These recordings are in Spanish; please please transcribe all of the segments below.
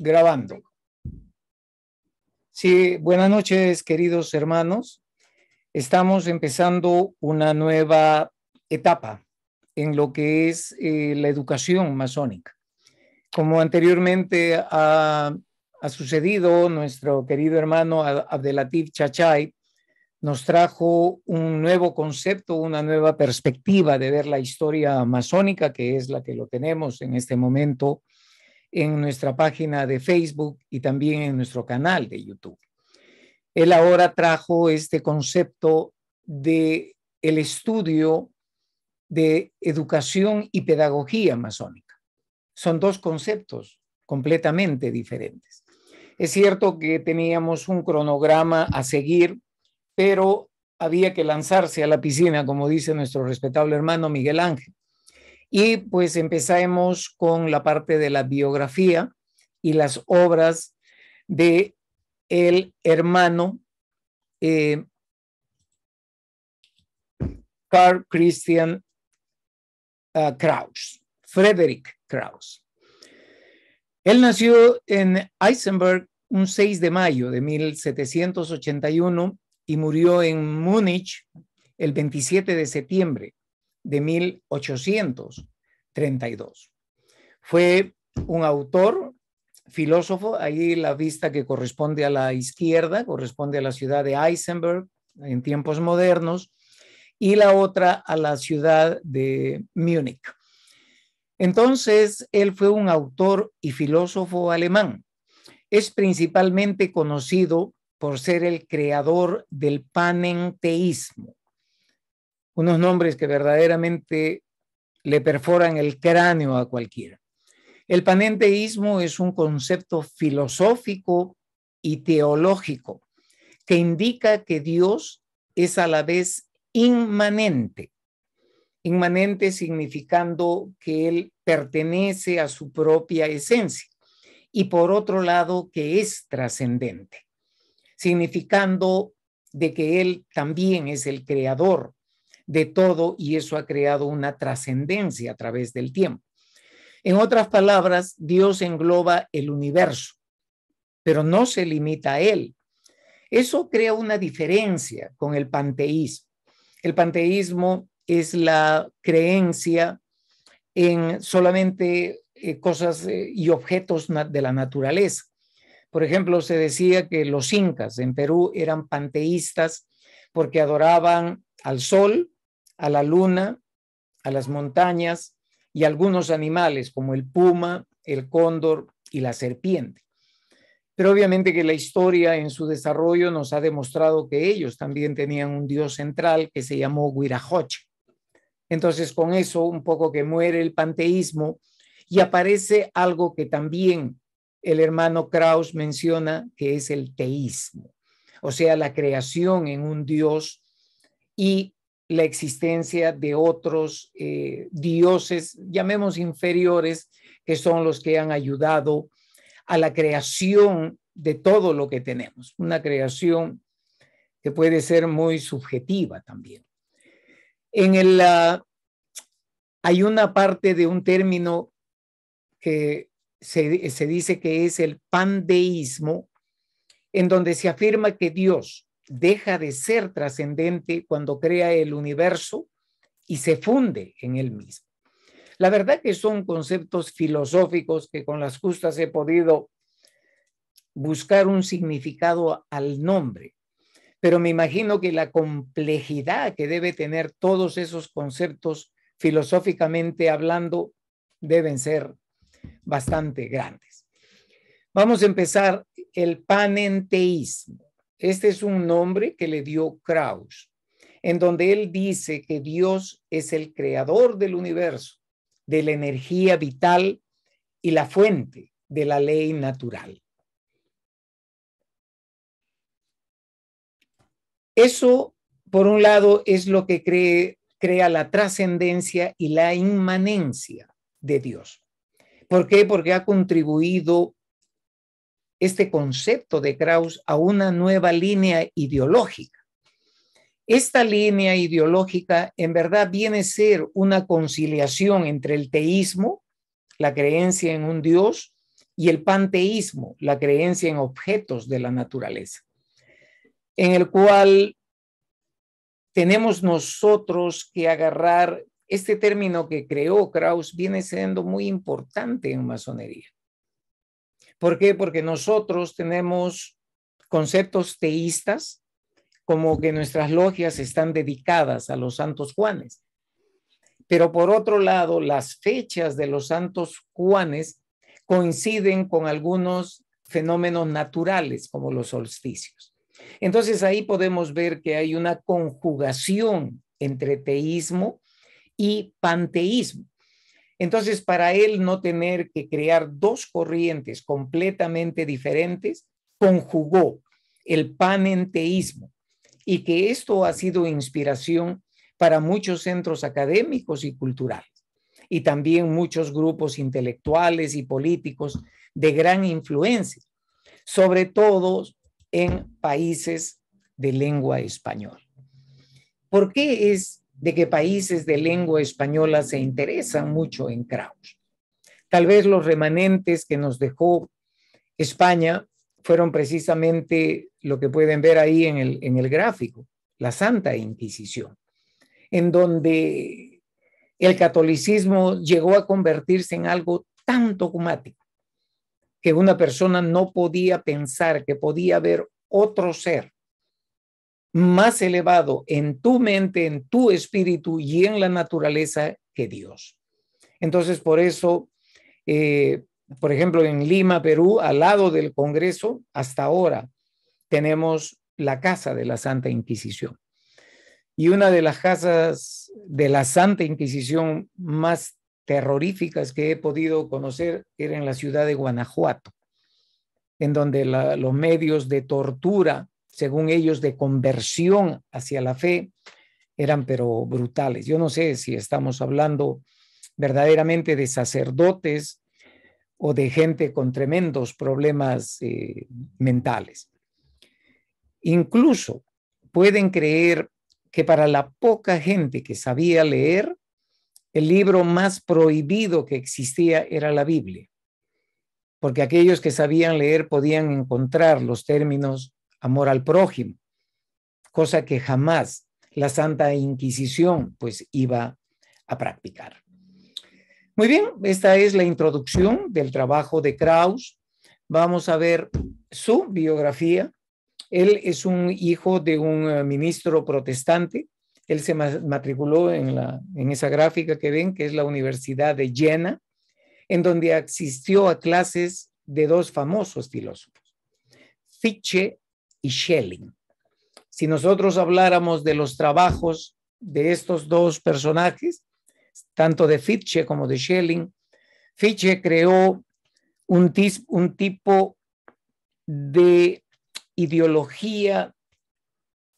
Grabando. Sí, buenas noches, queridos hermanos. Estamos empezando una nueva etapa en lo que es eh, la educación masónica. Como anteriormente ha, sucedido, nuestro querido hermano Abdelatif Chachay nos trajo un nuevo concepto, una nueva perspectiva de ver la historia masónica, que es la que lo tenemos en este momento en nuestra página de Facebook y también en nuestro canal de YouTube. Él ahora trajo este concepto de el estudio de educación y pedagogía masónica. Son dos conceptos completamente diferentes. Es cierto que teníamos un cronograma a seguir, pero había que lanzarse a la piscina, como dice nuestro respetable hermano Miguel Ángel. Y pues empezamos con la parte de la biografía y las obras de el hermano eh, Carl Christian ah, Kraus, Frederick Kraus. Él nació en Eisenberg un 6 de mayo de 1781 y murió en Múnich el 27 de septiembre de 1832. Fue un autor, filósofo, ahí la vista que corresponde a la izquierda, corresponde a la ciudad de Eisenberg en tiempos modernos, y la otra a la ciudad de Múnich. Entonces, él fue un autor y filósofo alemán. Es principalmente conocido por ser el creador del panenteísmo, unos nombres que verdaderamente le perforan el cráneo a cualquiera. El panenteísmo es un concepto filosófico y teológico que indica que Dios es a la vez inmanente, inmanente significando que Él pertenece a su propia esencia y por otro lado que es trascendente, significando de que Él también es el creador de todo y eso ha creado una trascendencia a través del tiempo. En otras palabras, Dios engloba el universo, pero no se limita a él. Eso crea una diferencia con el panteísmo. El panteísmo es la creencia en solamente eh, cosas eh, y objetos de la naturaleza. Por ejemplo, se decía que los incas en Perú eran panteístas porque adoraban al sol, a la luna, a las montañas y algunos animales como el puma, el cóndor y la serpiente. Pero obviamente que la historia en su desarrollo nos ha demostrado que ellos también tenían un dios central que se llamó Huirajoche. Entonces con eso un poco que muere el panteísmo y aparece algo que también el hermano Krauss menciona, que es el teísmo, o sea, la creación en un dios y la existencia de otros eh, dioses, llamemos inferiores, que son los que han ayudado a la creación de todo lo que tenemos, una creación que puede ser muy subjetiva también. En el, ah, hay una parte de un término que se, se dice que es el pandeísmo, en donde se afirma que Dios, deja de ser trascendente cuando crea el universo y se funde en él mismo. La verdad que son conceptos filosóficos que con las justas he podido buscar un significado al nombre, pero me imagino que la complejidad que debe tener todos esos conceptos filosóficamente hablando deben ser bastante grandes. Vamos a empezar el panenteísmo. Este es un nombre que le dio Krauss, en donde él dice que Dios es el creador del universo, de la energía vital y la fuente de la ley natural. Eso, por un lado, es lo que crea la trascendencia y la inmanencia de Dios. ¿Por qué? Porque ha contribuido este concepto de Krauss a una nueva línea ideológica. Esta línea ideológica en verdad viene a ser una conciliación entre el teísmo, la creencia en un Dios, y el panteísmo, la creencia en objetos de la naturaleza, en el cual tenemos nosotros que agarrar este término que creó Krauss, viene siendo muy importante en masonería ¿Por qué? Porque nosotros tenemos conceptos teístas, como que nuestras logias están dedicadas a los santos Juanes. Pero por otro lado, las fechas de los santos Juanes coinciden con algunos fenómenos naturales, como los solsticios. Entonces ahí podemos ver que hay una conjugación entre teísmo y panteísmo. Entonces, para él no tener que crear dos corrientes completamente diferentes, conjugó el panenteísmo y que esto ha sido inspiración para muchos centros académicos y culturales y también muchos grupos intelectuales y políticos de gran influencia, sobre todo en países de lengua española. ¿Por qué es de que países de lengua española se interesan mucho en Kraus. Tal vez los remanentes que nos dejó España fueron precisamente lo que pueden ver ahí en el, en el gráfico, la Santa Inquisición, en donde el catolicismo llegó a convertirse en algo tan dogmático que una persona no podía pensar que podía haber otro ser más elevado en tu mente, en tu espíritu y en la naturaleza que Dios. Entonces, por eso, eh, por ejemplo, en Lima, Perú, al lado del Congreso, hasta ahora tenemos la Casa de la Santa Inquisición. Y una de las casas de la Santa Inquisición más terroríficas que he podido conocer era en la ciudad de Guanajuato, en donde los medios de tortura según ellos, de conversión hacia la fe eran pero brutales. Yo no sé si estamos hablando verdaderamente de sacerdotes o de gente con tremendos problemas eh, mentales. Incluso pueden creer que para la poca gente que sabía leer, el libro más prohibido que existía era la Biblia, porque aquellos que sabían leer podían encontrar los términos amor al prójimo, cosa que jamás la Santa Inquisición pues iba a practicar. Muy bien, esta es la introducción del trabajo de Kraus. Vamos a ver su biografía. Él es un hijo de un eh, ministro protestante. Él se matriculó en, la, en esa gráfica que ven, que es la Universidad de Jena, en donde asistió a clases de dos famosos filósofos, Fichte Schelling. Si nosotros habláramos de los trabajos de estos dos personajes, tanto de Fichte como de Schelling, Fichte creó un tipo de ideología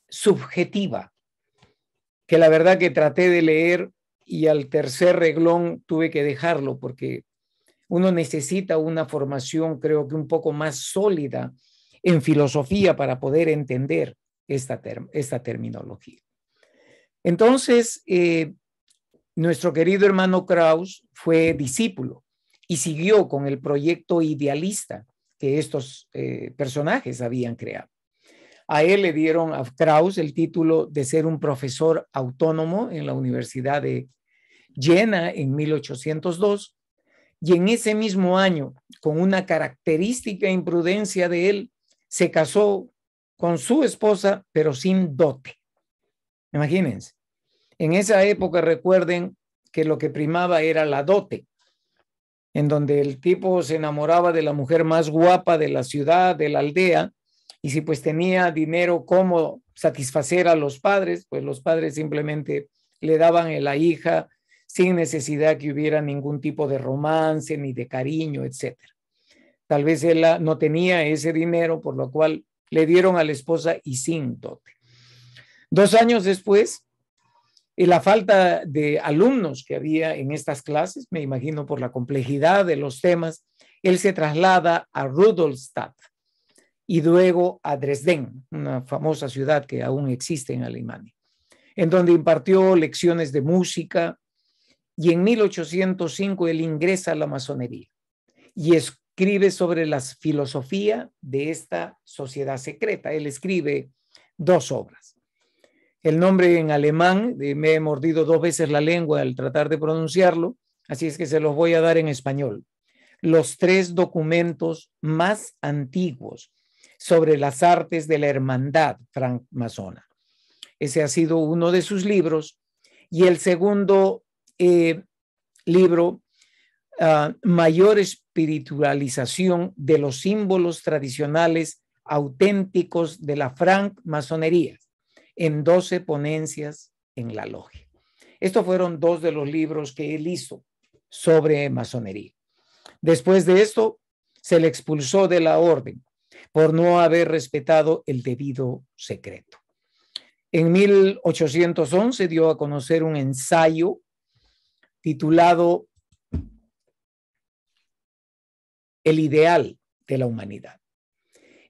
subjetiva, que la verdad que traté de leer y al tercer reglón tuve que dejarlo porque uno necesita una formación creo que un poco más sólida en filosofía para poder entender esta, esta terminología. Entonces, eh, nuestro querido hermano Kraus fue discípulo y siguió con el proyecto idealista que estos eh, personajes habían creado. A él le dieron a Krauss el título de ser un profesor autónomo en la Universidad de Jena en 1802 y en ese mismo año, con una característica imprudencia de él, se casó con su esposa, pero sin dote. Imagínense. En esa época recuerden que lo que primaba era la dote, en donde el tipo se enamoraba de la mujer más guapa de la ciudad, de la aldea, y si pues tenía dinero como satisfacer a los padres, pues los padres simplemente le daban a la hija sin necesidad que hubiera ningún tipo de romance ni de cariño, etcétera. Tal vez él no tenía ese dinero, por lo cual le dieron a la esposa y sin dote. Dos años después, y eh, la falta de alumnos que había en estas clases, me imagino por la complejidad de los temas, él se traslada a Rudolstadt y luego a Dresden, una famosa ciudad que aún existe en Alemania, en donde impartió lecciones de música y en 1805 él ingresa a la masonería y es escribe sobre la filosofía de esta sociedad secreta. Él escribe dos obras. El nombre en alemán, me he mordido dos veces la lengua al tratar de pronunciarlo, así es que se los voy a dar en español. Los tres documentos más antiguos sobre las artes de la hermandad francmasona. Ese ha sido uno de sus libros. Y el segundo eh, libro Ah, mayor espiritualización de los símbolos tradicionales auténticos de la francmasonería en 12 ponencias en la logia. Estos fueron dos de los libros que él hizo sobre masonería. Después de esto, se le expulsó de la orden por no haber respetado el debido secreto. En 1811 dio a conocer un ensayo titulado el ideal de la humanidad,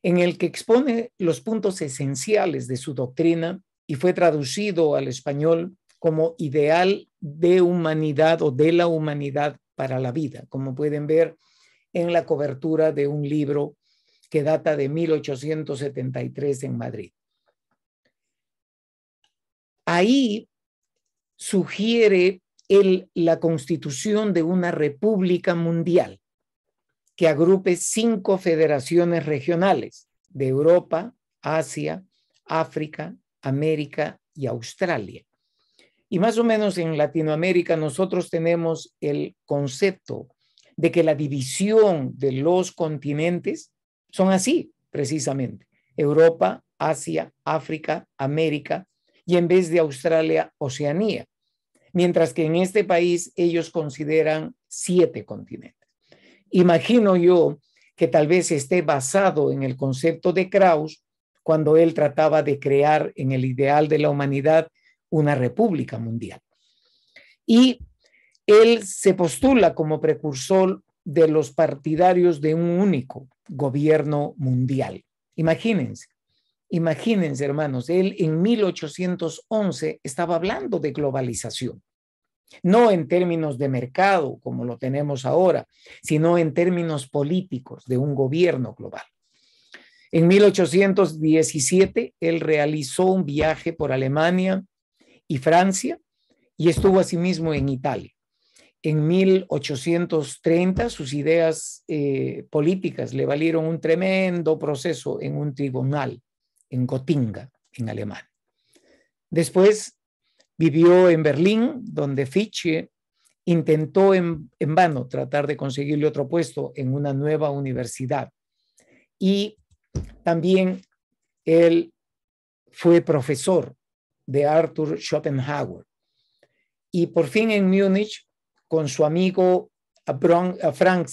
en el que expone los puntos esenciales de su doctrina y fue traducido al español como ideal de humanidad o de la humanidad para la vida, como pueden ver en la cobertura de un libro que data de 1873 en Madrid. Ahí sugiere el, la constitución de una república mundial que agrupe cinco federaciones regionales de Europa, Asia, África, América y Australia. Y más o menos en Latinoamérica nosotros tenemos el concepto de que la división de los continentes son así, precisamente. Europa, Asia, África, América y en vez de Australia, Oceanía. Mientras que en este país ellos consideran siete continentes. Imagino yo que tal vez esté basado en el concepto de Krauss cuando él trataba de crear en el ideal de la humanidad una república mundial. Y él se postula como precursor de los partidarios de un único gobierno mundial. Imagínense, imagínense hermanos, él en 1811 estaba hablando de globalización no en términos de mercado como lo tenemos ahora, sino en términos políticos de un gobierno global. En 1817, él realizó un viaje por Alemania y Francia y estuvo asimismo en Italia. En 1830 sus ideas eh, políticas le valieron un tremendo proceso en un tribunal en Gotinga, en Alemania. Después Vivió en Berlín, donde Fichte intentó en, vano tratar de conseguirle otro puesto en una nueva universidad. Y también él fue profesor de Arthur Schopenhauer. Y por fin en Múnich, con su amigo Frank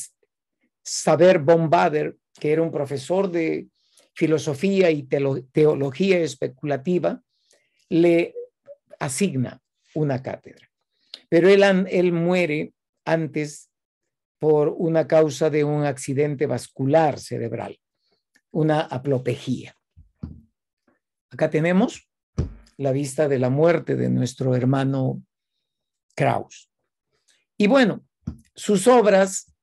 Saber von Bader, que era un profesor de filosofía y teología especulativa, le asigna una cátedra. Pero él, él muere antes por una causa de un accidente vascular cerebral, una aplopejía. Acá tenemos la vista de la muerte de nuestro hermano Krauss. Y bueno, sus obras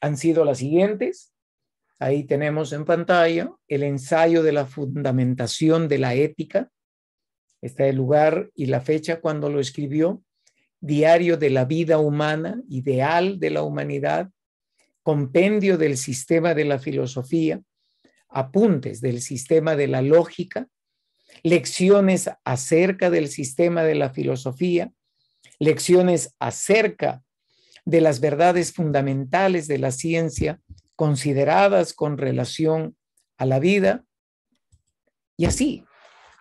han sido las siguientes. Ahí tenemos en pantalla el ensayo de la fundamentación de la ética, está el lugar y la fecha cuando lo escribió, Diario de la Vida Humana, Ideal de la Humanidad, Compendio del Sistema de la Filosofía, Apuntes del Sistema de la Lógica, Lecciones acerca del Sistema de la Filosofía, Lecciones acerca de las verdades fundamentales de la ciencia consideradas con relación a la vida. Y así,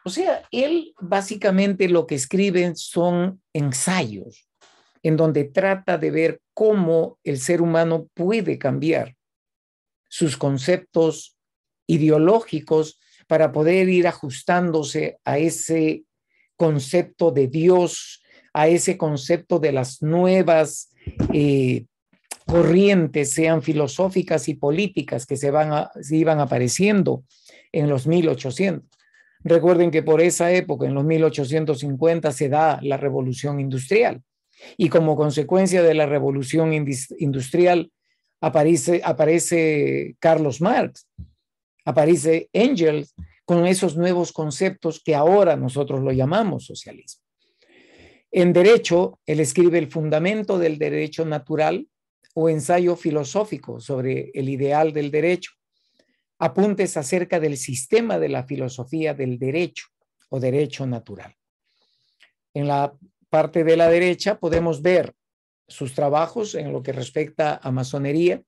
o sea, él básicamente lo que escribe son ensayos en donde trata de ver cómo el ser humano puede cambiar sus conceptos ideológicos para poder ir ajustándose a ese concepto de Dios, a ese concepto de las nuevas eh, corrientes, sean filosóficas y políticas, que se van se iban apareciendo en los 1800. Recuerden que por esa época, en los 1850, se da la revolución industrial y como consecuencia de la revolución industrial aparece, aparece Carlos Marx, aparece Engels con esos nuevos conceptos que ahora nosotros lo llamamos socialismo. En derecho, él escribe el fundamento del derecho natural o ensayo filosófico sobre el ideal del derecho apuntes acerca del sistema de la filosofía del derecho o derecho natural. En la parte de la derecha podemos ver sus trabajos en lo que respecta a masonería,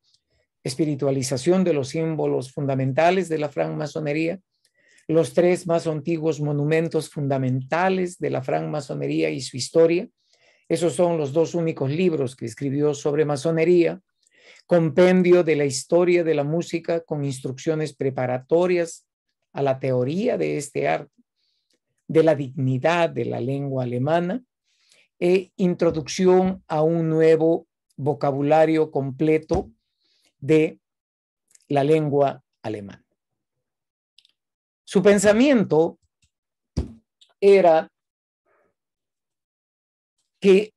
espiritualización de los símbolos fundamentales de la francmasonería, los tres más antiguos monumentos fundamentales de la francmasonería y su historia. Esos son los dos únicos libros que escribió sobre masonería, compendio de la historia de la música con instrucciones preparatorias a la teoría de este arte, de la dignidad de la lengua alemana e introducción a un nuevo vocabulario completo de la lengua alemana. Su pensamiento era que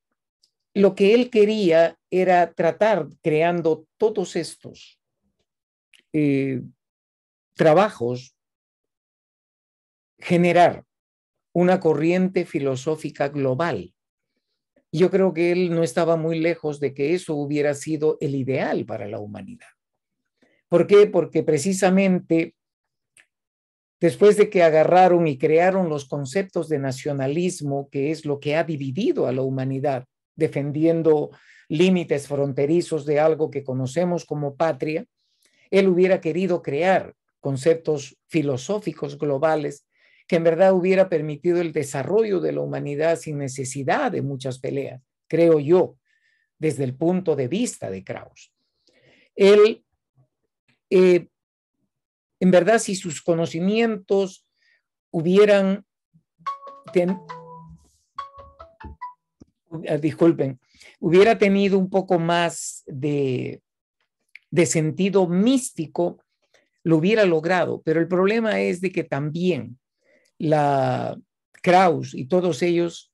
lo que él quería era tratar, creando todos estos eh, trabajos, generar una corriente filosófica global. Yo creo que él no estaba muy lejos de que eso hubiera sido el ideal para la humanidad. ¿Por qué? Porque precisamente después de que agarraron y crearon los conceptos de nacionalismo, que es lo que ha dividido a la humanidad, defendiendo límites fronterizos de algo que conocemos como patria, él hubiera querido crear conceptos filosóficos globales que en verdad hubiera permitido el desarrollo de la humanidad sin necesidad de muchas peleas, creo yo, desde el punto de vista de Krauss. Él, eh, en verdad, si sus conocimientos hubieran tenido Ah, disculpen, hubiera tenido un poco más de, sentido místico, lo hubiera logrado. Pero el problema es de que también la Krauss y todos ellos,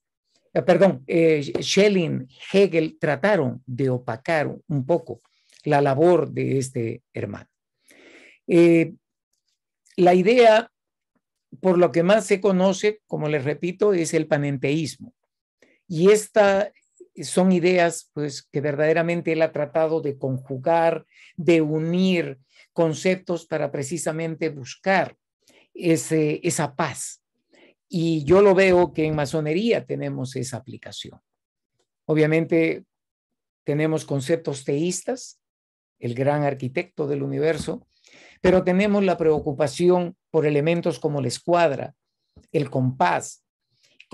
ah, perdón, eh, Schelling, Hegel trataron de opacar un poco la labor de este hermano. Eh, la idea, por lo que más se conoce, como les repito, es el panenteísmo. Y estas eh, son ideas pues, que verdaderamente él ha tratado de conjugar, de unir conceptos para precisamente buscar ese, esa paz. Y yo lo veo que en masonería tenemos esa aplicación. Obviamente tenemos conceptos teístas, el gran arquitecto del universo, pero tenemos la preocupación por elementos como la escuadra, el compás,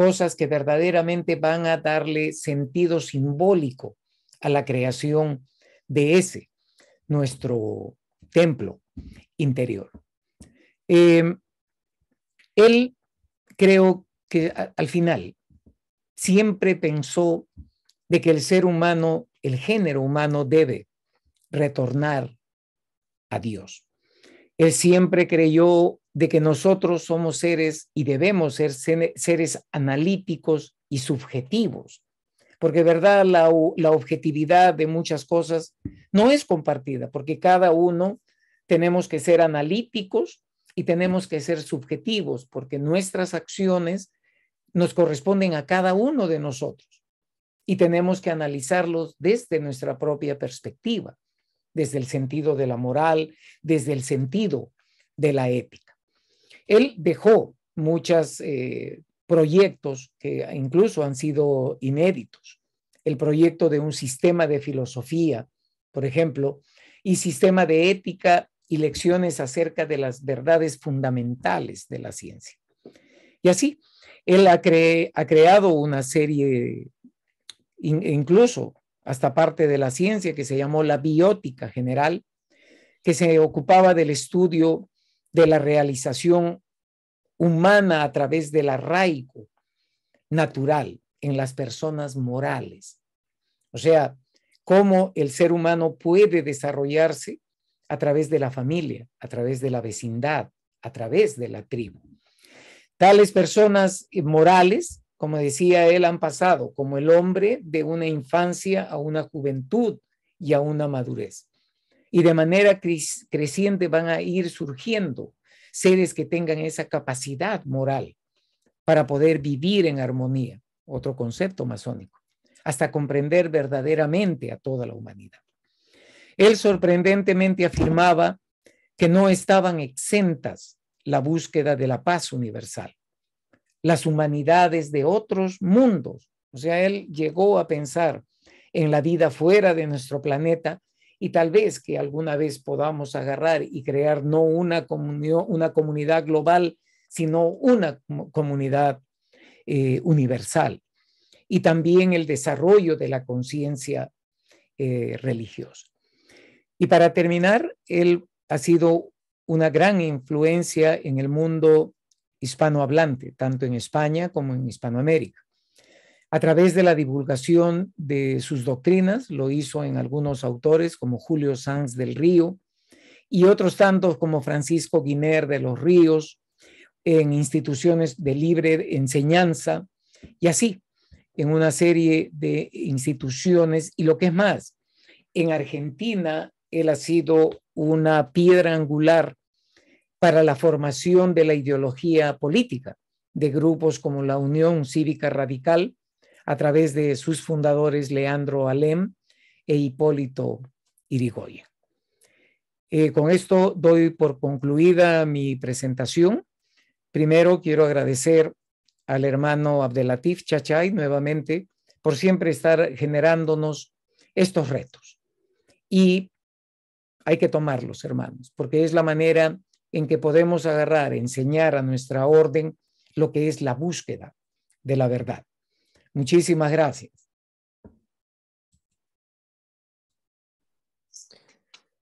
cosas que verdaderamente van a darle sentido simbólico a la creación de ese, nuestro templo interior. Em, él, creo que al final, siempre pensó de que el ser humano, el género humano debe retornar a Dios. Él siempre creyó de que nosotros somos seres y debemos ser seres analíticos y subjetivos, porque verdad la, la objetividad de muchas cosas no es compartida, porque cada uno tenemos que ser analíticos y tenemos que ser subjetivos, porque nuestras acciones nos corresponden a cada uno de nosotros y tenemos que analizarlos desde nuestra propia perspectiva, desde el sentido de la moral, desde el sentido de la ética. Él dejó muchos eh, proyectos que incluso han sido inéditos. El proyecto de un sistema de filosofía, por ejemplo, y sistema de ética y lecciones acerca de las verdades fundamentales de la ciencia. Y así, él ha, creado una serie, incluso hasta parte de la ciencia, que se llamó la biótica general, que se ocupaba del estudio de la realización humana a través del arraigo natural en las personas morales. O sea, cómo el ser humano puede desarrollarse a través de la familia, a través de la vecindad, a través de la tribu. Tales personas morales, como decía él, han pasado como el hombre de una infancia a una juventud y a una madurez y de manera creciente van a ir surgiendo seres que tengan esa capacidad moral para poder vivir en armonía, otro concepto masónico, hasta comprender verdaderamente a toda la humanidad. Él sorprendentemente afirmaba que no estaban exentas la búsqueda de la paz universal, las humanidades de otros mundos. O sea, él llegó a pensar en la vida fuera de nuestro planeta y tal vez que alguna vez podamos agarrar y crear no una, una comunidad global, sino una comunidad eh, universal. Y también el desarrollo de la conciencia eh, religiosa. Y para terminar, él ha sido una gran influencia en el mundo hispanohablante, tanto en España como en Hispanoamérica a través de la divulgación de sus doctrinas, lo hizo en algunos autores como Julio Sanz del Río y otros tantos como Francisco Guiner de los Ríos, en instituciones de libre enseñanza y así, en una serie de instituciones y lo que es más, en Argentina él ha sido una piedra angular para la formación de la ideología política de grupos como la Unión Cívica Radical, a través de sus fundadores Leandro Alem e Hipólito Irigoyen. Eh, con esto doy por concluida mi presentación. Primero quiero agradecer al hermano Abdelatif Chachay nuevamente por siempre estar generándonos estos retos. Y hay que tomarlos, hermanos, porque es la manera en que podemos agarrar, enseñar a nuestra orden lo que es la búsqueda de la verdad. Muchísimas gracias.